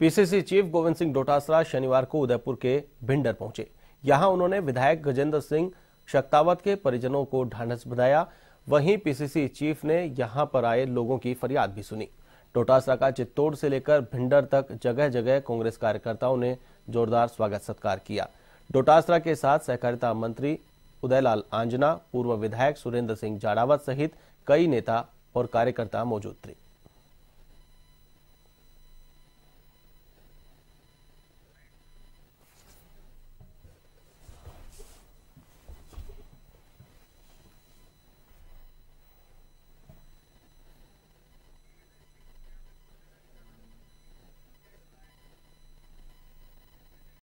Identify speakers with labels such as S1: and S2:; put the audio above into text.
S1: PCC chief Govind Singh Dotasra शनिवार को उदयपुर के भिंडर पहुंचे यहां उन्होंने विधायक गजेंद्र सिंह शक्तावत के परिजनों को ढांढस बनाया वहीं पीसीसी चीफ ने यहां पर आए लोगों की फरियाद भी सुनी डोटासरा का चित्तौड़ से लेकर भिंडर तक जगह जगह कांग्रेस कार्यकर्ताओं ने जोरदार स्वागत सत्कार किया डोटासरा के साथ सहकारिता मंत्री उदयलाल आंजना पूर्व विधायक सुरेंद्र सिंह जाड़ावत सहित कई नेता और कार्यकर्ता मौजूद थे